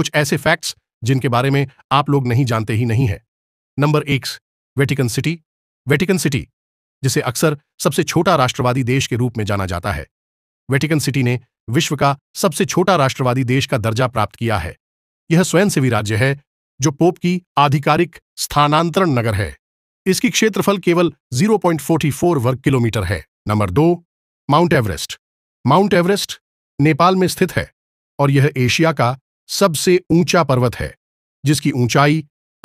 कुछ ऐसे फैक्ट्स जिनके बारे में आप लोग नहीं जानते ही नहीं है नंबर एक वेटिकन सिटी वेटिकन सिटी जिसे अक्सर सबसे छोटा राष्ट्रवादी देश के रूप में जाना जाता है वेटिकन सिटी ने विश्व का सबसे छोटा राष्ट्रवादी देश का दर्जा प्राप्त किया है यह स्वयंसेवी राज्य है जो पोप की आधिकारिक स्थानांतरण नगर है इसकी क्षेत्रफल केवल 0.44 वर्ग किलोमीटर है नंबर दो Mount Everest Mount Everest Nepal में स्थित है और यह एशिया का सबसे ऊंचा पर्वत है जिसकी ऊंचाई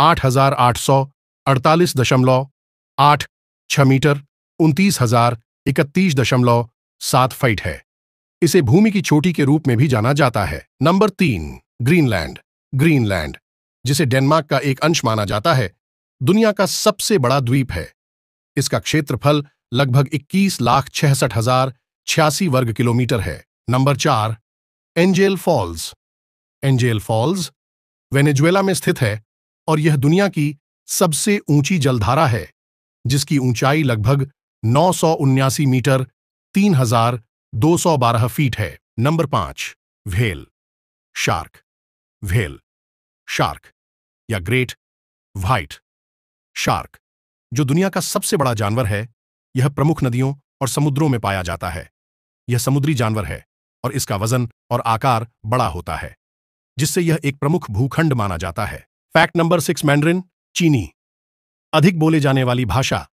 8,848.86 मीटर उनतीस हजार इकतीस दशमलव सात फीट है इसे भूमि की चोटी के रूप में भी जाना जाता है नंबर तीन ग्रीनलैंड ग्रीनलैंड जिसे डेनमार्क का एक अंश माना जाता है दुनिया का सबसे बड़ा द्वीप है इसका क्षेत्रफल लगभग इक्कीस लाख छियासठ हजार छियासी वर्ग किलोमीटर है नंबर चार Angel Falls Angel Falls Venezuela में स्थित है और यह दुनिया की सबसे ऊंची जलधारा है जिसकी ऊंचाई लगभग नौ मीटर 3212 फीट है नंबर पांच व्हेल शार्क व्हेल शार्क या ग्रेट व्हाइट शार्क जो दुनिया का सबसे बड़ा जानवर है यह प्रमुख नदियों और समुद्रों में पाया जाता है यह समुद्री जानवर है और इसका वजन और आकार बड़ा होता है जिससे यह एक प्रमुख भूखंड माना जाता है फैक्ट नंबर सिक्स मैंड्रिन चीनी अधिक बोले जाने वाली भाषा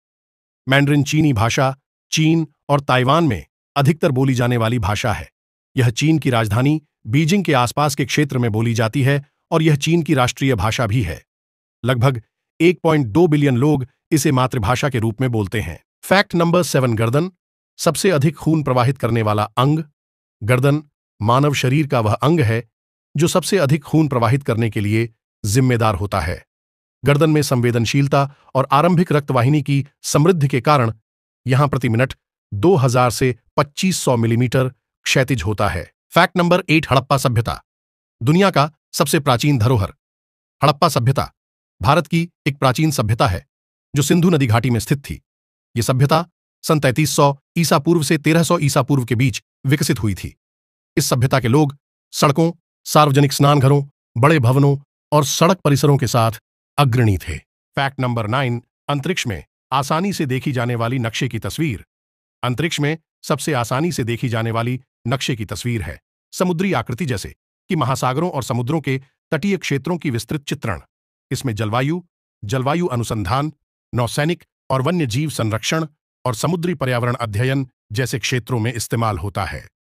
मैंड्रिन चीनी भाषा चीन और ताइवान में अधिकतर बोली जाने वाली भाषा है यह चीन की राजधानी बीजिंग के आसपास के क्षेत्र में बोली जाती है और यह चीन की राष्ट्रीय भाषा भी है लगभग 1.2 बिलियन लोग इसे मातृभाषा के रूप में बोलते हैं फैक्ट नंबर सेवन गर्दन सबसे अधिक खून प्रवाहित करने वाला अंग गर्दन मानव शरीर का वह अंग है जो सबसे अधिक खून प्रवाहित करने के लिए जिम्मेदार होता है गर्दन में संवेदनशीलता और आरंभिक रक्तवाहिनी की समृद्धि के कारण यहां प्रति मिनट 2000 से 2500 मिलीमीटर क्षैतिज होता है फैक्ट नंबर एट हड़प्पा सभ्यता दुनिया का सबसे प्राचीन धरोहर हड़प्पा सभ्यता भारत की एक प्राचीन सभ्यता है जो सिंधु नदी घाटी में स्थित थी ये सभ्यता सन तैतीस सौ ईसा पूर्व से तेरह सौ ईसा पूर्व के बीच विकसित हुई थी इस सभ्यता के लोग सड़कों सार्वजनिक स्नानघरों बड़े भवनों और सड़क परिसरों के साथ अग्रणी थे फैक्ट नंबर नाइन अंतरिक्ष में आसानी से देखी जाने वाली नक्शे की तस्वीर अंतरिक्ष में सबसे आसानी से देखी जाने वाली नक्शे की तस्वीर है समुद्री आकृति जैसे कि महासागरों और समुद्रों के तटीय क्षेत्रों की विस्तृत चित्रण इसमें जलवायु जलवायु अनुसंधान नौसैनिक और वन्य जीव संरक्षण और समुद्री पर्यावरण अध्ययन जैसे क्षेत्रों में इस्तेमाल होता है